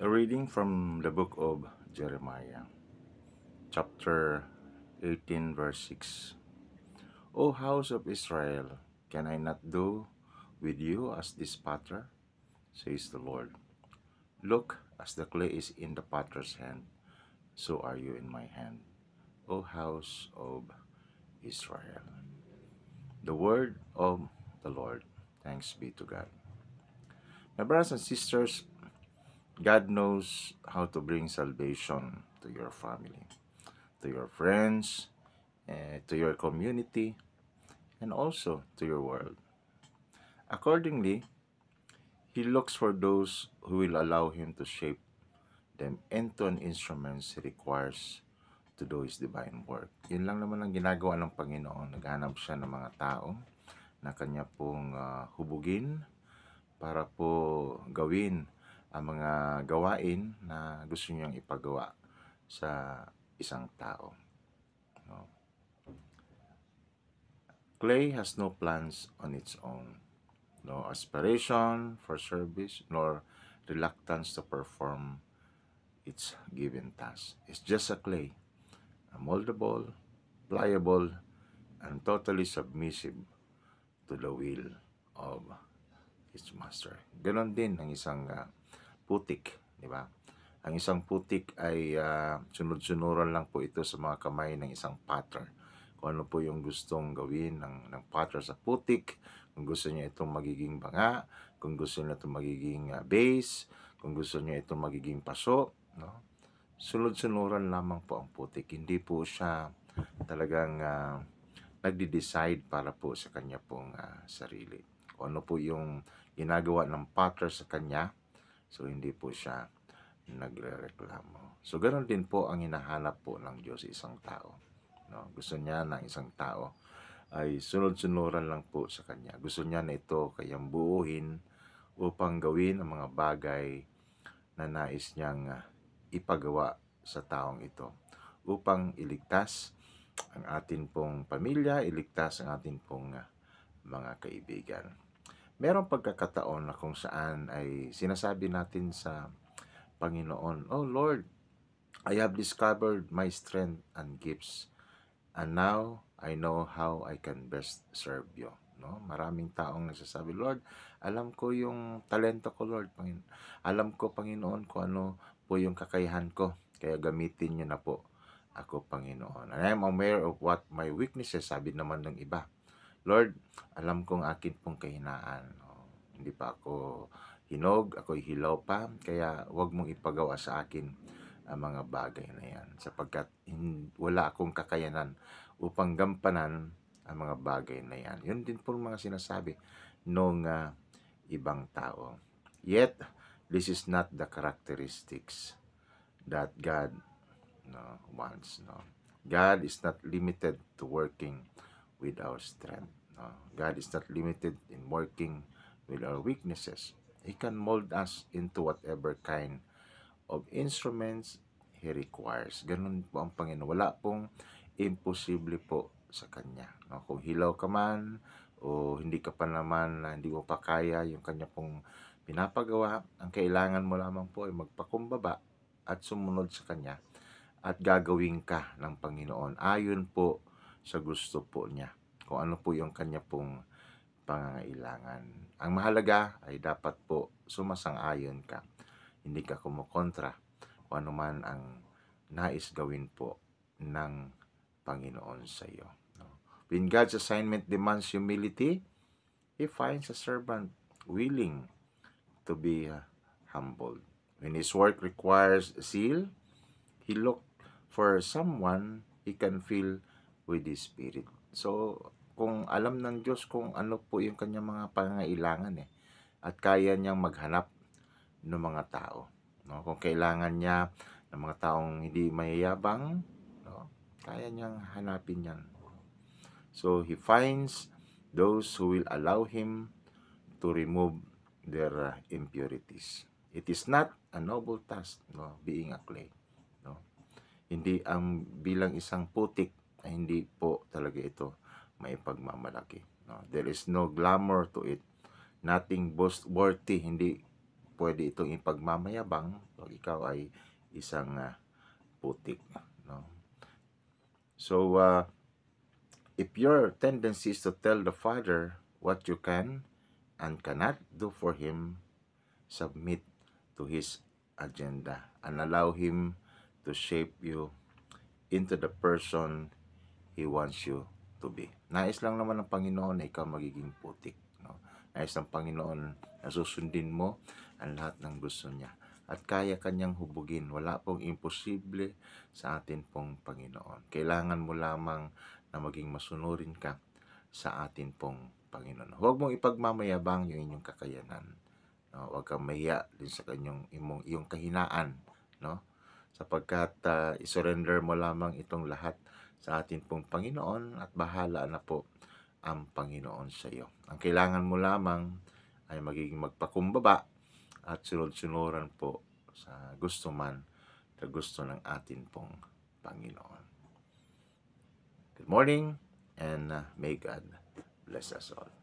A reading from the book of Jeremiah, chapter 18, verse 6. O house of Israel, can I not do with you as this potter? says the Lord. Look, as the clay is in the potter's hand, so are you in my hand, O house of Israel. The word of the Lord. Thanks be to God. My brothers and sisters, God knows how to bring salvation to your family, to your friends, uh, to your community, and also to your world. Accordingly, He looks for those who will allow Him to shape them into an instruments He requires to do His divine work. Yun lang naman ang ginagawa ng Panginoon. Naghanap siya ng mga tao na kanya pong uh, hubugin para po gawin ang mga gawain na gusto niyang ipagawa sa isang tao. No? Clay has no plans on its own, no aspiration for service, nor reluctance to perform its given task. It's just a clay, a moldable, pliable, and totally submissive to the will of its master. Ganon din ang isang uh, putik, di ba? Ang isang putik ay uh, sunod-sunuran lang po ito sa mga kamay ng isang pattern. Kung ano po yung gustong gawin ng, ng pattern sa putik, kung gusto niya itong magiging banga, kung gusto niya itong magiging uh, ah, base, kung gusto niya itong magiging paso, no? sunod-sunuran lamang po ang putik. Hindi po siya talagang uh, nagde-decide para po sa kanya pong uh, sarili. Kung ano po yung ginagawa ng pattern sa kanya, So, hindi po siya nagrereklamo. So, ganoon din po ang hinahanap po ng Diyos isang tao. No? Gusto niya na isang tao ay sunod-sunuran lang po sa Kanya. Gusto niya na ito kayang buuhin upang gawin ang mga bagay na nais niyang ah, ipagawa sa taong ito upang iligtas ang atin pong pamilya, iligtas ang atin pong ah, mga kaibigan merong pagkakataon na kung saan ay sinasabi natin sa Panginoon, Oh Lord, I have discovered my strength and gifts, and now I know how I can best serve you. No? Maraming taong nagsasabi, Lord, alam ko yung talento ko, Lord. Panginoon. Alam ko, Panginoon, kung ano po yung kakayahan ko. Kaya gamitin niyo na po ako, Panginoon. And I am aware of what my weaknesses, sabi naman ng iba. Lord, alam kong akin pong kahinaan. O, hindi pa ako hinog, ako'y hilaw pa, kaya wag mong ipagawa sa akin ang mga bagay na yan sapagkat wala akong kakayanan upang gampanan ang mga bagay na yan. Yun din po mga sinasabi ng uh, ah, ibang tao. Yet, this is not the characteristics that God no, wants. No? God is not limited to working with our strength. No? God is not limited in working with our weaknesses. He can mold us into whatever kind of instruments He requires. Ganun po ang Panginoon. Wala pong imposible po sa Kanya. No? Kung hilaw ka man, o hindi ka pa naman hindi mo pa kaya yung kanya pong pinapagawa, ang kailangan mo lamang po ay magpakumbaba at sumunod sa kanya at gagawin ka ng Panginoon ayon po sa gusto po niya. Kung ano po yung kanya pong pangangailangan. Ang mahalaga ay dapat po sumasang-ayon ka. Hindi ka kumukontra kung ano man ang nais gawin po ng Panginoon sa iyo. When God's assignment demands humility, He finds a servant willing to be uh, humbled. When His work requires zeal, He looks for someone he can feel with the Spirit. So, kung alam ng Diyos kung ano po yung kanyang mga pangailangan eh, at kaya niyang maghanap ng mga tao. No? Kung kailangan niya ng mga taong hindi mayayabang, no? kaya niyang hanapin yan. So, he finds those who will allow him to remove their uh, impurities. It is not a noble task, no, being a clay. No? Hindi ang bilang isang putik hindi po talaga ito may pagmamalaki. No? There is no glamour to it. Nothing boast-worthy. Hindi pwede itong ipagmamayabang pag ikaw ay isang uh, putik. No? So, uh, if your tendency is to tell the Father what you can and cannot do for Him, submit to His agenda and allow Him to shape you into the person He wants you to be. Nais lang naman ng Panginoon na ikaw magiging putik. No? Nais ng Panginoon na susundin mo ang lahat ng gusto niya. At kaya kanyang hubugin. Wala pong imposible sa atin pong Panginoon. Kailangan mo lamang na maging masunurin ka sa atin pong Panginoon. Huwag mong ipagmamayabang yung inyong kakayanan. No? Huwag kang mahiya din sa kanyang imong, iyong kahinaan. No? Sapagkat uh, isurrender mo lamang itong lahat sa atin pong Panginoon at bahala na po ang Panginoon sa iyo. Ang kailangan mo lamang ay magiging magpakumbaba at sunod-sunuran po sa gusto man sa gusto ng atin pong Panginoon. Good morning and uh, may God bless us all.